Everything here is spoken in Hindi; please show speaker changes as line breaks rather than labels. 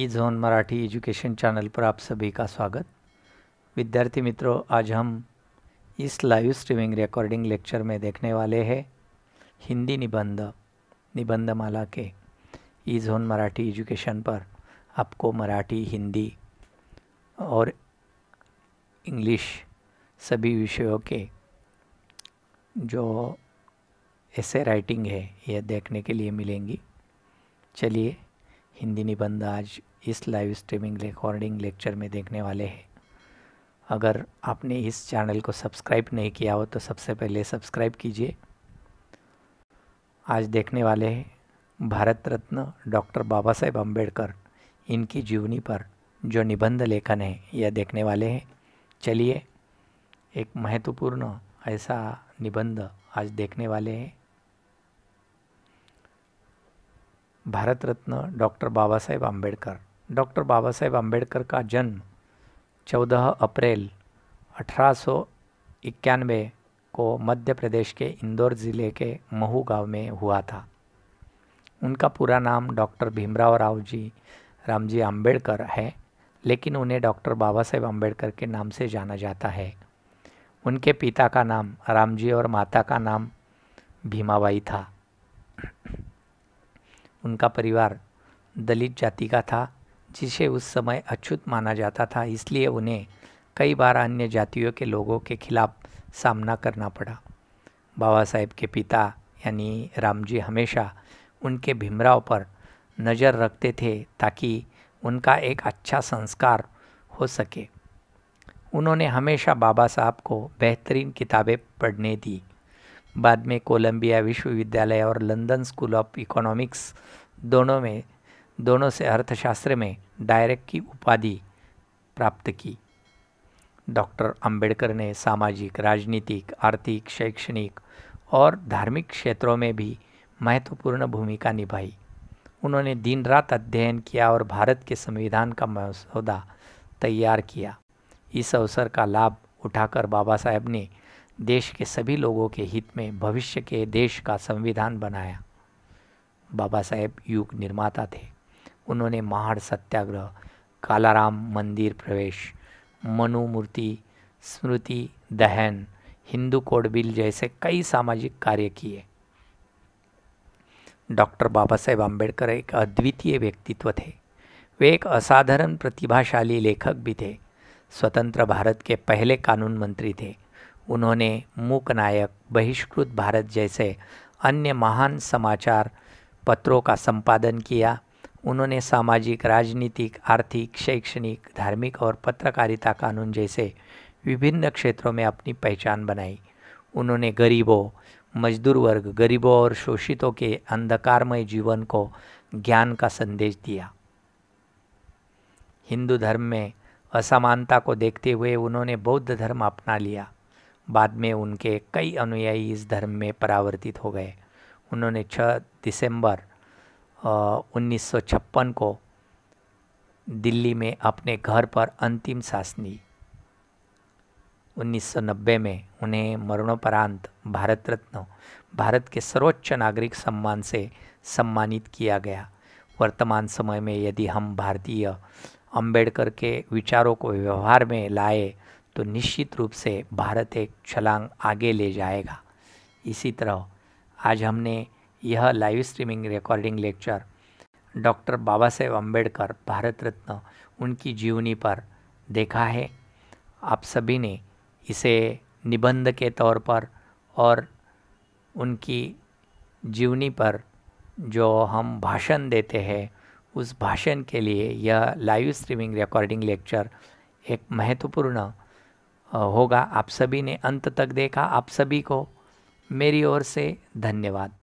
ई जोन मराठी एजुकेशन चैनल पर आप सभी का स्वागत विद्यार्थी मित्रों आज हम इस लाइव स्ट्रीमिंग रिकॉर्डिंग लेक्चर में देखने वाले हैं हिंदी निबंध निबंधमाला के ई जोन मराठी एजुकेशन पर आपको मराठी हिंदी और इंग्लिश सभी विषयों के जो ऐसे राइटिंग है यह देखने के लिए मिलेंगी चलिए हिंदी निबंध आज इस लाइव स्ट्रीमिंग रिकॉर्डिंग लेक्चर में देखने वाले हैं अगर आपने इस चैनल को सब्सक्राइब नहीं किया हो तो सबसे पहले सब्सक्राइब कीजिए आज देखने वाले हैं भारत रत्न डॉक्टर बाबा साहेब अम्बेडकर इनकी जीवनी पर जो निबंध लेखन है यह देखने वाले हैं चलिए एक महत्वपूर्ण ऐसा निबंध आज देखने वाले हैं भारत रत्न डॉक्टर बाबा साहेब अम्बेडकर डॉक्टर बाबा साहेब आम्बेडकर का जन्म 14 अप्रैल अठारह को मध्य प्रदेश के इंदौर ज़िले के महू गांव में हुआ था उनका पूरा नाम डॉक्टर भीमराव राव जी रामजी आम्बेडकर है लेकिन उन्हें डॉक्टर बाबा साहेब अम्बेडकर के नाम से जाना जाता है उनके पिता का नाम रामजी और माता का नाम भीमाबाई था उनका परिवार दलित जाति का था जिसे उस समय अछूत माना जाता था इसलिए उन्हें कई बार अन्य जातियों के लोगों के खिलाफ सामना करना पड़ा बाबा साहेब के पिता यानी रामजी हमेशा उनके भीमराव पर नज़र रखते थे ताकि उनका एक अच्छा संस्कार हो सके उन्होंने हमेशा बाबा साहब को बेहतरीन किताबें पढ़ने दी बाद में कोलंबिया विश्वविद्यालय और लंदन स्कूल ऑफ इकोनॉमिक्स दोनों में दोनों से अर्थशास्त्र में डायरेक्ट की उपाधि प्राप्त की डॉक्टर अंबेडकर ने सामाजिक राजनीतिक आर्थिक शैक्षणिक और धार्मिक क्षेत्रों में भी महत्वपूर्ण भूमिका निभाई उन्होंने दिन रात अध्ययन किया और भारत के संविधान का मसौदा तैयार किया इस अवसर का लाभ उठाकर बाबा साहेब ने देश के सभी लोगों के हित में भविष्य के देश का संविधान बनाया बाबा साहेब युग निर्माता थे उन्होंने महाड़ सत्याग्रह कालाराम मंदिर प्रवेश मनु मूर्ति स्मृति दहन हिंदू कोड बिल जैसे कई सामाजिक कार्य किए डॉक्टर बाबा साहेब आम्बेडकर एक अद्वितीय व्यक्तित्व थे वे एक असाधारण प्रतिभाशाली लेखक भी थे स्वतंत्र भारत के पहले कानून मंत्री थे उन्होंने मूक नायक बहिष्कृत भारत जैसे अन्य महान समाचार पत्रों का संपादन किया उन्होंने सामाजिक राजनीतिक आर्थिक शैक्षणिक धार्मिक और पत्रकारिता कानून जैसे विभिन्न क्षेत्रों में अपनी पहचान बनाई उन्होंने गरीबों मजदूर वर्ग गरीबों और शोषितों के अंधकारमय जीवन को ज्ञान का संदेश दिया हिंदू धर्म में असमानता को देखते हुए उन्होंने बौद्ध धर्म अपना लिया बाद में उनके कई अनुयायी इस धर्म में परावर्तित हो गए उन्होंने 6 दिसंबर उन्नीस को दिल्ली में अपने घर पर अंतिम सांस ली 1990 में उन्हें मरणोपरांत भारत रत्न भारत के सर्वोच्च नागरिक सम्मान से सम्मानित किया गया वर्तमान समय में यदि हम भारतीय अंबेडकर के विचारों को व्यवहार में लाए तो निश्चित रूप से भारत एक छलांग आगे ले जाएगा इसी तरह आज हमने यह live streaming recording lecture doctor Baba Saheb Ambedkar Bharat Ratna उनकी जीवनी पर देखा है आप सभी ने इसे निबंध के तौर पर और उनकी जीवनी पर जो हम भाषण देते हैं उस भाषण के लिए यह लाइव स्ट्रीमिंग रिकॉर्डिंग लेक्चर एक महत्वपूर्ण होगा आप सभी ने अंत तक देखा आप सभी को मेरी ओर से धन्यवाद